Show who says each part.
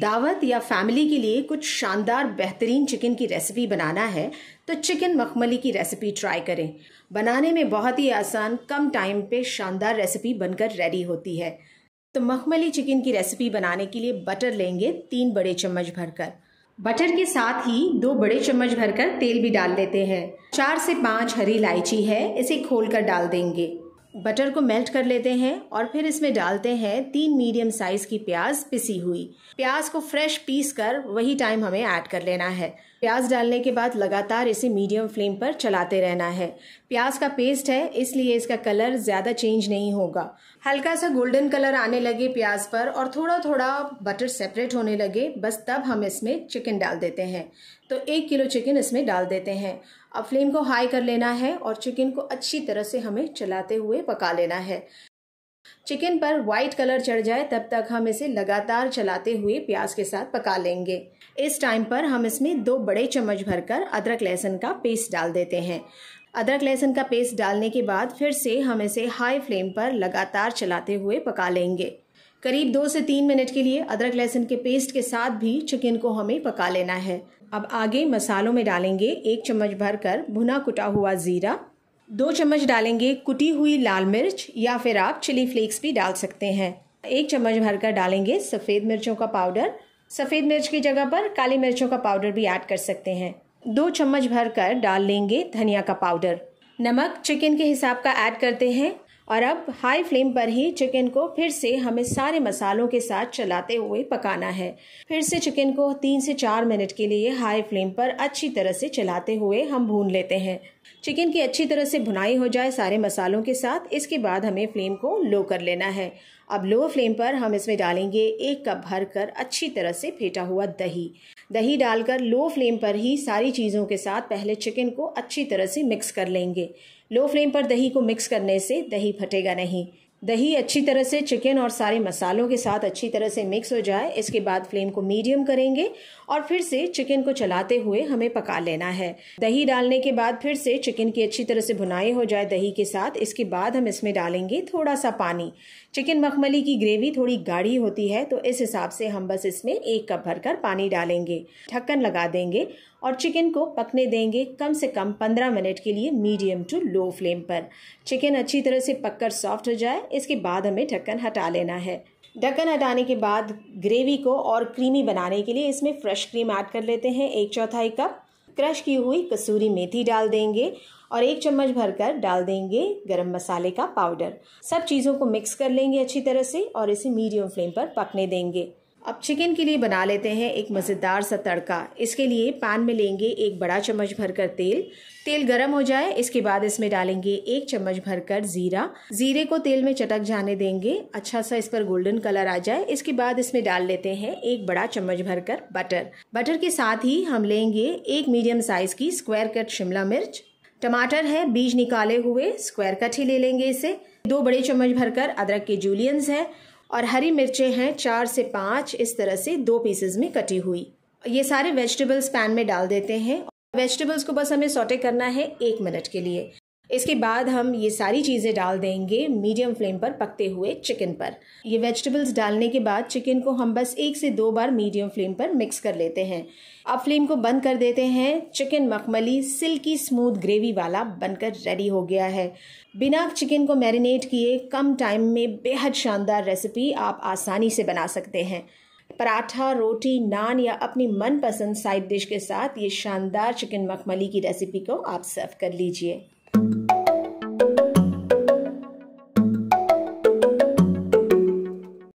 Speaker 1: दावत या फैमिली के लिए कुछ शानदार बेहतरीन चिकन की रेसिपी बनाना है तो चिकन मखमली की रेसिपी ट्राई करें बनाने में बहुत ही आसान कम टाइम पे शानदार रेसिपी बनकर रेडी होती है तो मखमली चिकन की रेसिपी बनाने के लिए बटर लेंगे तीन बड़े चम्मच भरकर बटर के साथ ही दो बड़े चम्मच भरकर तेल भी डाल लेते हैं चार से पाँच हरी इलायची है इसे खोल डाल देंगे बटर को मेल्ट कर लेते हैं और फिर इसमें डालते हैं तीन मीडियम साइज की प्याज पिसी हुई प्याज को फ्रेश पीस कर वही टाइम हमें ऐड कर लेना है प्याज डालने के बाद लगातार इसे मीडियम फ्लेम पर चलाते रहना है प्याज का पेस्ट है इसलिए इसका कलर ज़्यादा चेंज नहीं होगा हल्का सा गोल्डन कलर आने लगे प्याज पर और थोड़ा थोड़ा बटर सेपरेट होने लगे बस तब हम इसमें चिकन डाल देते हैं तो एक किलो चिकन इसमें डाल देते हैं अब फ्लेम को हाई कर लेना है और चिकन को अच्छी तरह से हमें चलाते हुए पका लेना है चिकन पर वाइट कलर चढ़ जाए तब तक हम इसे लगातार चलाते हुए प्याज के साथ पका लेंगे इस टाइम पर हम इसमें दो बड़े चम्मच भरकर अदरक लहसुन का पेस्ट डाल देते हैं अदरक लहसुन का पेस्ट डालने के बाद फिर से हम इसे हाई फ्लेम पर लगातार चलाते हुए पका लेंगे करीब दो से तीन मिनट के लिए अदरक लहसुन के पेस्ट के साथ भी चिकन को हमें पका लेना है अब आगे मसालों में डालेंगे एक चम्मच भरकर भुना कुटा हुआ ज़ीरा दो चम्मच डालेंगे कुटी हुई लाल मिर्च या फिर आप चिली फ्लेक्स भी डाल सकते हैं एक चम्मच भरकर डालेंगे सफ़ेद मिर्चों का पाउडर सफ़ेद मिर्च की जगह पर काली मिर्चों का पाउडर भी ऐड कर सकते हैं दो चम्मच भरकर डाल लेंगे धनिया का पाउडर नमक चिकन के हिसाब का ऐड करते हैं और अब हाई फ्लेम पर ही चिकन को फिर से हमें सारे मसालों के साथ चलाते हुए पकाना है फिर से चिकन को तीन से चार मिनट के लिए हाई फ्लेम पर अच्छी तरह से चलाते हुए हम भून लेते हैं चिकन की अच्छी तरह से भुनाई हो जाए सारे मसालों के साथ इसके बाद हमें फ्लेम को लो कर लेना है अब लो फ्लेम पर हम इसमें डालेंगे एक कप भर कर अच्छी तरह से फेंटा हुआ दही दही डालकर लो फ्लेम पर ही सारी चीज़ों के साथ पहले चिकन को अच्छी तरह से मिक्स कर लेंगे लो फ्लेम पर दही को मिक्स करने से दही फटेगा नहीं दही अच्छी तरह से चिकन और सारे मसालों के साथ अच्छी तरह से मिक्स हो जाए इसके बाद फ्लेम को मीडियम करेंगे और फिर से चिकन को चलाते हुए हमें पका लेना है दही डालने के बाद फिर से चिकन की अच्छी तरह से भुनाई हो जाए दही के साथ इसके बाद हम इसमें डालेंगे थोड़ा सा पानी चिकन मखमली की ग्रेवी थोड़ी गाढ़ी होती है तो इस हिसाब से हम बस इसमें एक कप भर पानी डालेंगे ढक्कन लगा देंगे और चिकन को पकने देंगे कम से कम 15 मिनट के लिए मीडियम टू लो फ्लेम पर चिकन अच्छी तरह से पककर सॉफ्ट हो जाए इसके बाद हमें ढक्कन हटा लेना है ढक्कन हटाने के बाद ग्रेवी को और क्रीमी बनाने के लिए इसमें फ्रेश क्रीम ऐड कर लेते हैं एक चौथाई कप क्रश की हुई कसूरी मेथी डाल देंगे और एक चम्मच भरकर डाल देंगे गरम मसाले का पाउडर सब चीज़ों को मिक्स कर लेंगे अच्छी तरह से और इसे मीडियम फ्लेम पर पकने देंगे अब चिकन के लिए बना लेते हैं एक मज़ेदार सा तड़का इसके लिए पैन में लेंगे एक बड़ा चम्मच भरकर तेल तेल गरम हो जाए इसके बाद इसमें डालेंगे एक चम्मच भरकर ज़ीरा ज़ीरे को तेल में चटक जाने देंगे अच्छा सा इस पर गोल्डन कलर आ जाए इसके बाद इसमें डाल लेते हैं एक बड़ा चम्मच भरकर बटर बटर के साथ ही हम लेंगे एक मीडियम साइज़ की स्क्वायर कट शिमला मिर्च टमाटर है बीज निकाले हुए स्क्वायर कट ही ले लेंगे इसे दो बड़े चम्मच भरकर अदरक के जूलियंस है और हरी मिर्चें हैं चार से पाँच इस तरह से दो पीसेज में कटी हुई ये सारे वेजिटेबल्स पैन में डाल देते हैं वेजिटेबल्स को बस हमें सोटे करना है एक मिनट के लिए इसके बाद हम ये सारी चीज़ें डाल देंगे मीडियम फ्लेम पर पकते हुए चिकन पर ये वेजिटेबल्स डालने के बाद चिकन को हम बस एक से दो बार मीडियम फ्लेम पर मिक्स कर लेते हैं अब फ्लेम को बंद कर देते हैं चिकन मखमली सिल्की स्मूथ ग्रेवी वाला बनकर रेडी हो गया है बिना चिकन को मैरिनेट किए कम टाइम में बेहद शानदार रेसिपी आप आसानी से बना सकते हैं पराठा रोटी नान या अपनी मनपसंद साइड डिश के साथ ये शानदार चिकन मखमली की रेसिपी को आप सर्व कर लीजिए